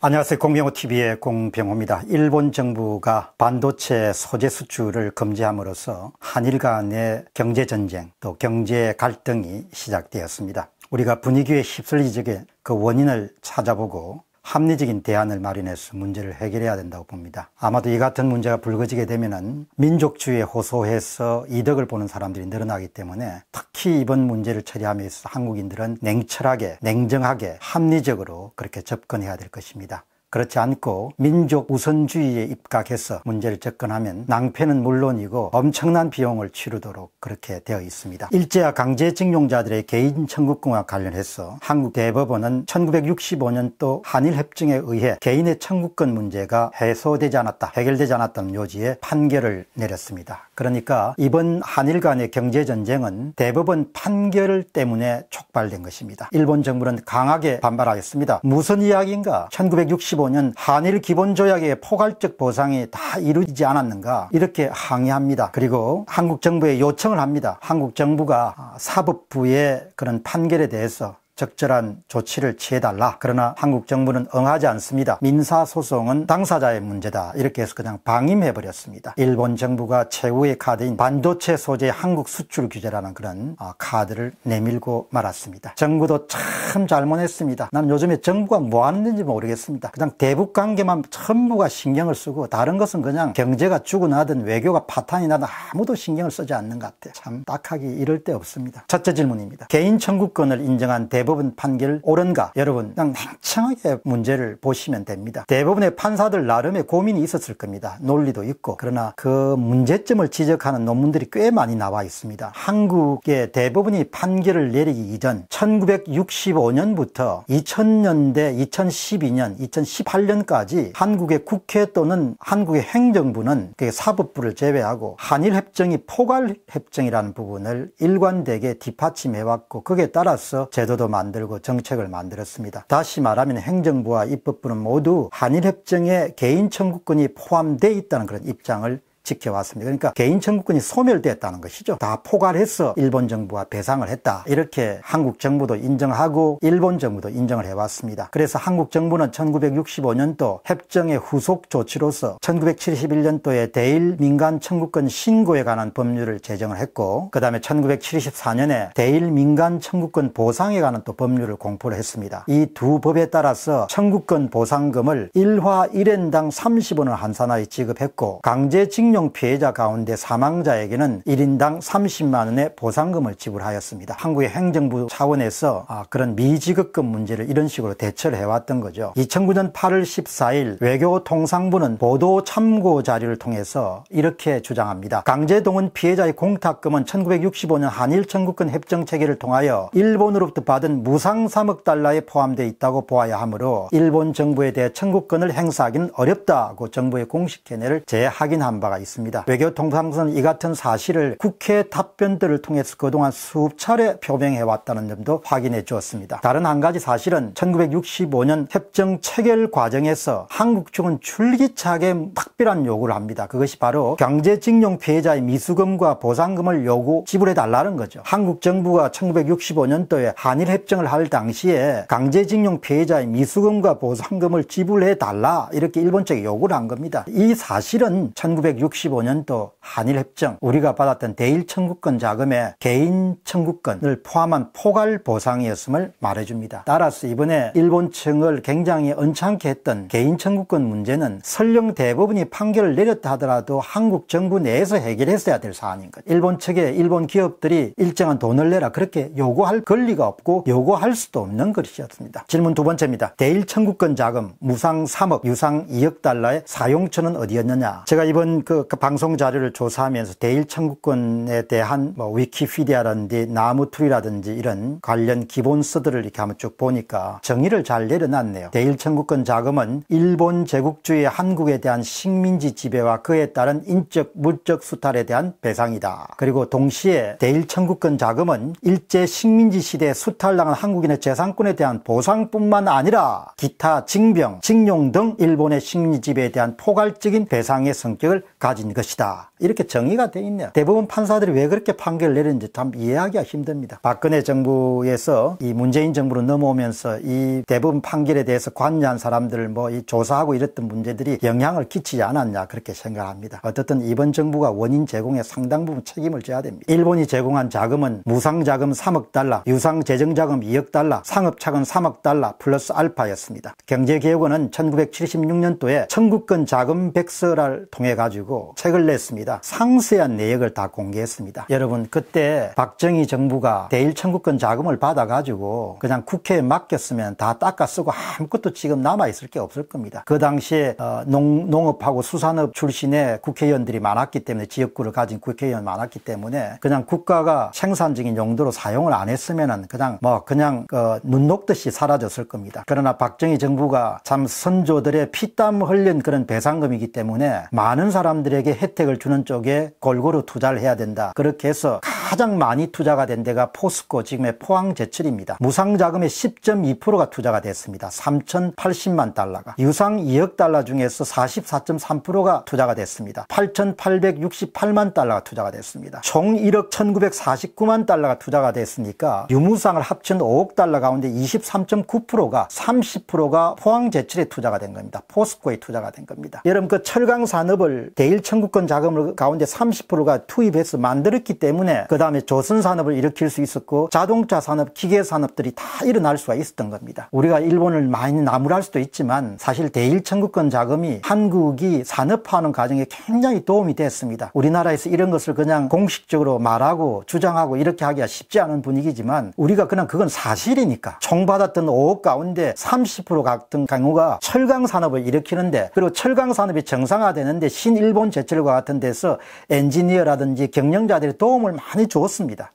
안녕하세요. 공병호TV의 공병호입니다. 일본 정부가 반도체 소재 수출을 금지함으로써 한일 간의 경제전쟁 또 경제 갈등이 시작되었습니다. 우리가 분위기에 휩쓸리지 그 원인을 찾아보고 합리적인 대안을 마련해서 문제를 해결해야 된다고 봅니다. 아마도 이 같은 문제가 불거지게 되면은 민족주의에 호소해서 이득을 보는 사람들이 늘어나기 때문에 특히 이번 문제를 처리함에 있어서 한국인들은 냉철하게, 냉정하게, 합리적으로 그렇게 접근해야 될 것입니다. 그렇지 않고 민족 우선주의에 입각해서 문제를 접근하면 낭패는 물론이고 엄청난 비용을 치르도록 그렇게 되어 있습니다. 일제와 강제징용자들의 개인 청구권과 관련해서 한국 대법원은 1 9 6 5년또 한일협정에 의해 개인의 청구권 문제가 해소되지 않았다, 해결되지 않았다는 요지에 판결을 내렸습니다. 그러니까 이번 한일 간의 경제전쟁은 대법원 판결 때문에 촉발된 것입니다. 일본 정부는 강하게 반발하겠습니다. 무슨 이야기인가? 1965 1985년 한일 기본조약의 포괄적 보상이 다 이루지 어지 않았는가 이렇게 항의합니다. 그리고 한국 정부에 요청을 합니다. 한국 정부가 사법부의 그런 판결에 대해서 적절한 조치를 취해달라. 그러나 한국 정부는 응하지 않습니다. 민사소송은 당사자의 문제다. 이렇게 해서 그냥 방임해버렸습니다. 일본 정부가 최후의 카드인 반도체 소재 한국 수출 규제라는 그런 아, 카드를 내밀고 말았습니다. 정부도 참 잘못했습니다. 난 요즘에 정부가 뭐 하는지 모르겠습니다. 그냥 대북 관계만 전부가 신경을 쓰고 다른 것은 그냥 경제가 죽어나든 외교가 파탄이 나든 아무도 신경을 쓰지 않는 것 같아요. 참 딱하기 이럴 데 없습니다. 첫째 질문입니다. 개인 청구권을 인정한 대북 대법원 판결 옳은가 여러분 그냥 냉청하게 문제를 보시면 됩니다. 대부분의 판사들 나름의 고민이 있었을 겁니다. 논리도 있고 그러나 그 문제점을 지적하는 논문들이 꽤 많이 나와 있습니다. 한국의 대부분이 판결을 내리기 이전 1965년부터 2000년대 2012년 2018년까지 한국의 국회 또는 한국의 행정부는 그 사법부를 제외하고 한일협정이 포괄협정이라는 부분을 일관되게 뒷받침해왔고 그에 따라서 제도도 만들고 정책을 만들었습니다. 다시 말하면 행정부와 입법부는 모두 한일협정에 개인 청구권이 포함되어 있다는 그런 입장을 지켜왔습니다. 그러니까 개인 청구권이 소멸됐다는 것이죠. 다 포괄해서 일본 정부와 배상을 했다. 이렇게 한국 정부도 인정하고 일본 정부도 인정을 해왔습니다. 그래서 한국 정부는 1965년도 협정의 후속 조치로서 1971년도에 대일 민간 청구권 신고에 관한 법률을 제정을 했고 그 다음에 1974년에 대일 민간 청구권 보상에 관한 또 법률을 공포를 했습니다. 이 두 법에 따라서 청구권 보상금을 일화 1엔당 30원을 한산하여 지급했고 강제징용 성 피해자 가운데 사망자에게는 1인당 30만 원의 보상금을 지불하였습니다. 한국의 행정부 차원에서 아, 그런 미지급금 문제를 이런 식으로 대처를 해왔던 거죠. 2009년 8월 14일 외교통상부는 보도 참고 자료를 통해서 이렇게 주장합니다. 강제동원 피해자의 공탁금은 1965년 한일 청구권 협정 체계를 통하여 일본으로부터 받은 무상 3억 달러에 포함되어 있다고 보아야 하므로 일본 정부에 대해 청구권을 행사하기는 어렵다고 정부의 공식 견해를 재확인한 바가 있습니다. 있습니다. 외교통상선 이 같은 사실을 국회 답변들을 통해서 그동안 수차례 표명해 왔다는 점도 확인해 주었습니다. 다른 한 가지 사실은 1965년 협정 체결 과정에서 한국 측은 줄기차게 특별한 요구를 합니다. 그것이 바로 경제징용 피해자의 미수금과 보상금을 요구 지불해 달라는 거죠. 한국 정부가 1965년도에 한일 협정을 할 당시에 강제징용 피해자의 미수금과 보상금을 지불해 달라 이렇게 일본 측에 요구를 한 겁니다. 이 사실은 1965 1965년도 한일협정 우리가 받았던 대일청구권 자금의 개인청구권을 포함한 포괄보상이었음을 말해줍니다. 따라서 이번에 일본층을 굉장히 언짢게 했던 개인청구권 문제는 설령 대부분이 판결을 내렸다 하더라도 한국 정부 내에서 해결했어야 될 사안인 것. 일본 측에 일본 기업들이 일정한 돈을 내라 그렇게 요구할 권리가 없고 요구할 수도 없는 것이었습니다. 질문 두 번째입니다. 대일청구권 자금 무상 3억 유상 2억 달러의 사용처는 어디였느냐 제가 이번 그 그, 방송 자료를 조사하면서 대일 청구권에 대한 뭐 위키피디아라든지 나무툴이라든지 이런 관련 기본서들을 이렇게 한번 쭉 보니까 정의를 잘 내려놨네요. 대일 청구권 자금은 일본 제국주의 한국에 대한 식민지 지배와 그에 따른 인적 물적 수탈에 대한 배상이다. 그리고 동시에 대일 청구권 자금은 일제 식민지 시대에 수탈당한 한국인의 재산권에 대한 보상뿐만 아니라 기타 징병, 징용 등 일본의 식민지 지배에 대한 포괄적인 배상의 성격을 가 가진 것이다. 이렇게 정의가 돼 있네요. 대부분 판사들이 왜 그렇게 판결을 내렸는지참 이해하기가 힘듭니다. 박근혜 정부에서 이 문재인 정부로 넘어오면서 이 대부분 판결에 대해서 관여한 사람들을 뭐 이 조사하고 이랬던 문제들이 영향을 끼치지 않았냐 그렇게 생각합니다. 어쨌든 이번 정부가 원인 제공에 상당 부분 책임을 져야 됩니다. 일본이 제공한 자금은 무상자금 3억 달러, 유상재정자금 2억 달러, 상업차금 3억 달러 플러스 알파였습니다. 경제개혁원은 1976년도에 청구권 자금 백서를 통해 가지고 책을 냈습니다. 상세한 내역을 다 공개했습니다. 여러분 그때 박정희 정부가 대일청구권 자금을 받아가지고 그냥 국회에 맡겼으면 다 닦아 쓰고 아무것도 지금 남아있을 게 없을 겁니다. 그 당시에 어, 농, 농업하고 수산업 출신의 국회의원들이 많았기 때문에 지역구를 가진 국회의원 많았기 때문에 그냥 국가가 생산적인 용도로 사용을 안 했으면은 그냥 뭐 그냥 그눈 어, 녹듯이 사라졌을 겁니다. 그러나 박정희 정부가 참 선조들의 피땀 흘린 그런 배상금이기 때문에 많은 사람들 사람들에게 혜택을 주는 쪽에 골고루 투자를 해야 된다. 그렇게 해서 가장 많이 투자가 된 데가 포스코 지금의 포항제철입니다. 무상자금의 10.2%가 투자가 됐습니다. 3,080만 달러가 유상 2억 달러 중에서 44.3%가 투자가 됐습니다. 8,868만 달러가 투자가 됐습니다. 총 1억 1,949만 달러가 투자가 됐으니까 유무상을 합친 5억 달러 가운데 23.9%가 30%가 포항제철에 투자가 된 겁니다. 포스코에 투자가 된 겁니다. 여러분 그 철강 산업을 데일 1천국권 자금을 가운데 30%가 투입해서 만들었기 때문에 그 다음에 조선산업을 일으킬 수 있었고 자동차 산업, 기계 산업들이 다 일어날 수가 있었던 겁니다. 우리가 일본을 많이 나무랄 수도 있지만 사실 대일천국권 자금이 한국이 산업화하는 과정에 굉장히 도움이 됐습니다. 우리나라에서 이런 것을 그냥 공식적으로 말하고 주장하고 이렇게 하기가 쉽지 않은 분위기지만 우리가 그냥 그건 사실이니까 총받았던 5억 가운데 30% 같은 경우가 철강 산업을 일으키는데 그리고 철강 산업이 정상화되는데 신일본 제철과 같은 데서 엔지니어라든지 경영자들이 도움을 많이 주었습니다.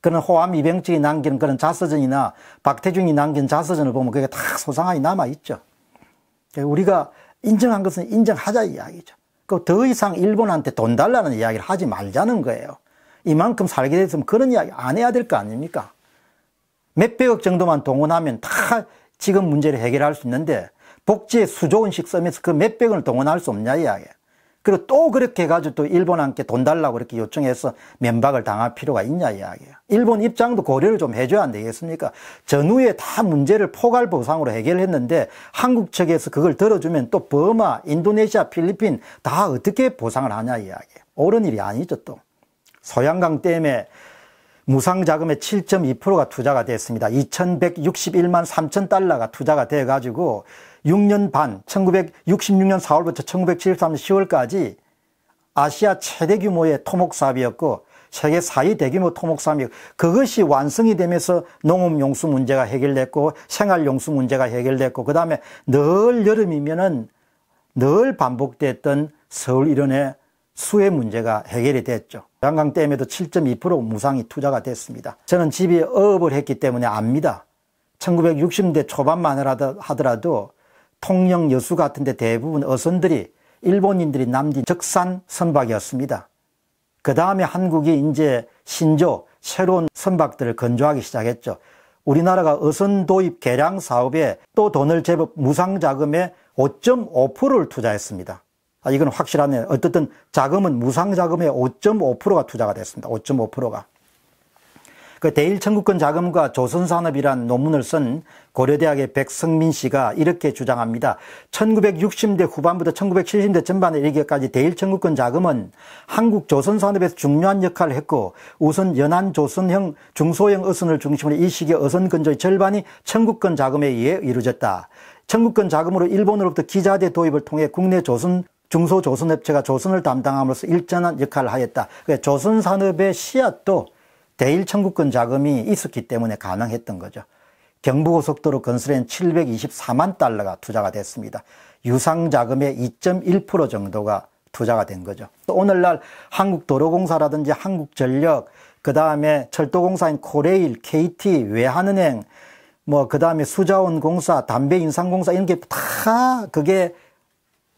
그런 호암 이병증이 남긴 그런 자서전이나 박태중이 남긴 자서전을 보면 그게 다 소상하게 남아있죠. 우리가 인정한 것은 인정하자 이야기죠. 그더 이상 일본한테 돈 달라는 이야기를 하지 말자는 거예요. 이만큼 살게 됐으면 그런 이야기 안 해야 될 거 아닙니까? 몇백억 정도만 동원하면 다 지금 문제를 해결할 수 있는데 복지에 수조원씩 쓰면서 그 몇백을 동원할 수 없냐 이야기예요. 그리고 또 그렇게 해가지고 또 일본한테 돈 달라고 이렇게 요청해서 면박을 당할 필요가 있냐 이야기예요. 일본 입장도 고려를 좀 해줘야 안 되겠습니까? 전후에 다 문제를 포괄보상으로 해결했는데 한국 측에서 그걸 들어주면 또 버마, 인도네시아, 필리핀 다 어떻게 보상을 하냐 이야기예요. 옳은 일이 아니죠 또. 소양강 댐에 무상 자금의 7.2%가 투자가 됐습니다. 2,161만 3천 달러가 투자가 돼 가지고 6년 반, 1966년 4월부터 1973년 10월까지 아시아 최대 규모의 토목 사업이었고 세계 4위 대규모 토목 사업이었고 그것이 완성이 되면서 농업 용수 문제가 해결됐고 생활 용수 문제가 해결됐고 그다음에 늘 여름이면은 늘 반복됐던 서울 일원의 수해 문제가 해결이 됐죠. 양강댐에도 7.2% 무상이 투자가 됐습니다. 저는 집이 어업을 했기 때문에 압니다. 1960년대 초반만 하더라도 통영 여수 같은데 대부분 어선들이 일본인들이 남긴 적산 선박이었습니다. 그 다음에 한국이 이제 신조 새로운 선박들을 건조하기 시작했죠. 우리나라가 어선 도입 개량 사업에 또 돈을 제법 무상 자금에 5.5%를 투자했습니다. 아, 이건 확실하네. 요 어쨌든 자금은 무상자금의 5.5%가 투자가 됐습니다. 5.5%가. 그 대일 청구권 자금과 조선산업이란 논문을 쓴 고려대학의 백성민 씨가 이렇게 주장합니다. 1960대 후반부터 1970대 전반에 이르기까지 대일 청구권 자금은 한국 조선산업에서 중요한 역할을 했고 우선 연안 조선형 중소형 어선을 중심으로 이 시기의 어선 근저의 절반이 청구권 자금에 의해 이루어졌다. 청구권 자금으로 일본으로부터 기자재 도입을 통해 국내 조선 중소조선업체가 조선을 담당함으로써 일전한 역할을 하였다. 조선산업의 씨앗도 대일청구권 자금이 있었기 때문에 가능했던 거죠. 경부고속도로 건설엔 724만 달러가 투자가 됐습니다. 유상자금의 2.1% 정도가 투자가 된 거죠. 또 오늘날 한국도로공사라든지 한국전력, 그 다음에 철도공사인 코레일, KT, 외환은행, 뭐그 다음에 수자원공사, 담배인상공사 이런 게 다 그게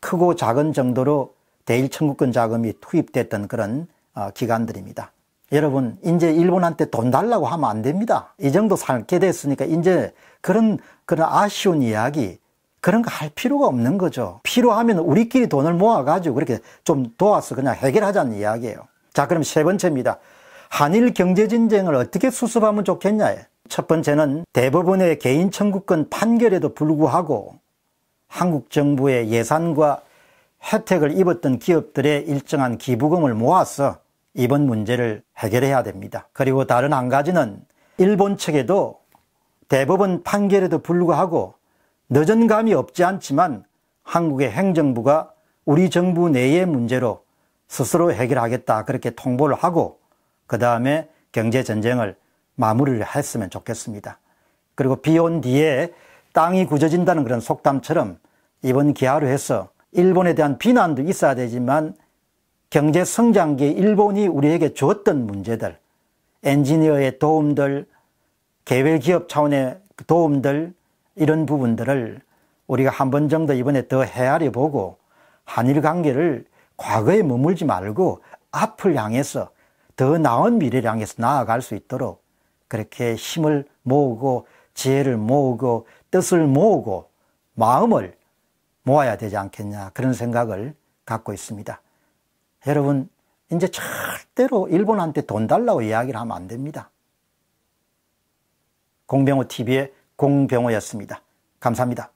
크고 작은 정도로 대일청구권 자금이 투입됐던 그런 어, 기관들입니다. 여러분 이제 일본한테 돈 달라고 하면 안 됩니다. 이 정도 살게 됐으니까 이제 그런 그런 아쉬운 이야기 그런 거 할 필요가 없는 거죠. 필요하면 우리끼리 돈을 모아가지고 그렇게 좀 도와서 그냥 해결하자는 이야기예요. 자 그럼 세 번째입니다. 한일 경제진쟁을 어떻게 수습하면 좋겠냐. 첫 번째는 대법원의 개인 청구권 판결에도 불구하고 한국 정부의 예산과 혜택을 입었던 기업들의 일정한 기부금을 모아서 이번 문제를 해결해야 됩니다. 그리고 다른 한 가지는 일본 측에도 대법원 판결에도 불구하고 늦은 감이 없지 않지만 한국의 행정부가 우리 정부 내의 문제로 스스로 해결하겠다 그렇게 통보를 하고 그 다음에 경제전쟁을 마무리를 했으면 좋겠습니다. 그리고 비온 뒤에 땅이 굳어진다는 그런 속담처럼 이번 기하로 해서 일본에 대한 비난도 있어야 되지만 경제 성장기 일본이 우리에게 주었던 문제들, 엔지니어의 도움들, 개별 기업 차원의 도움들, 이런 부분들을 우리가 한 번 정도 이번에 더 헤아려 보고 한일 관계를 과거에 머물지 말고 앞을 향해서 더 나은 미래를 향해서 나아갈 수 있도록 그렇게 힘을 모으고 지혜를 모으고 뜻을 모으고 마음을 모아야 되지 않겠냐 그런 생각을 갖고 있습니다. 여러분 이제 절대로 일본한테 돈 달라고 이야기를 하면 안 됩니다. 공병호 TV의 공병호였습니다. 감사합니다.